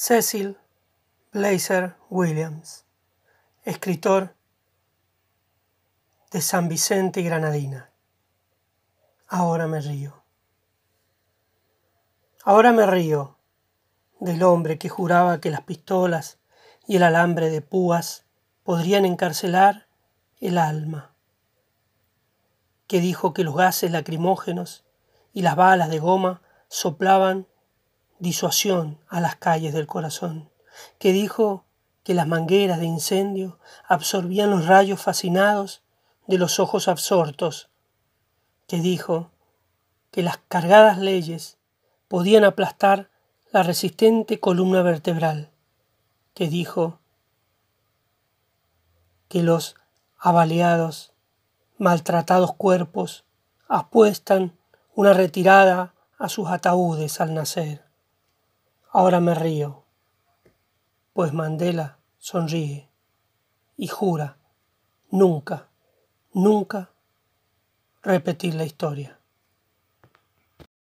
Cecil Blazer Williams, escritor de San Vicente y Granadina. Ahora me río. Ahora me río del hombre que juraba que las pistolas y el alambre de púas podrían encarcelar el alma, que dijo que los gases lacrimógenos y las balas de goma soplaban disuasión a las calles del corazón, que dijo que las mangueras de incendio absorbían los rayos fascinados de los ojos absortos, que dijo que las cargadas leyes podían aplastar la resistente columna vertebral, que dijo que los abaleados, maltratados cuerpos apuestan una retirada a sus ataúdes al nacer. Ahora me río, pues Mandela sonríe y jura nunca, nunca repetir la historia.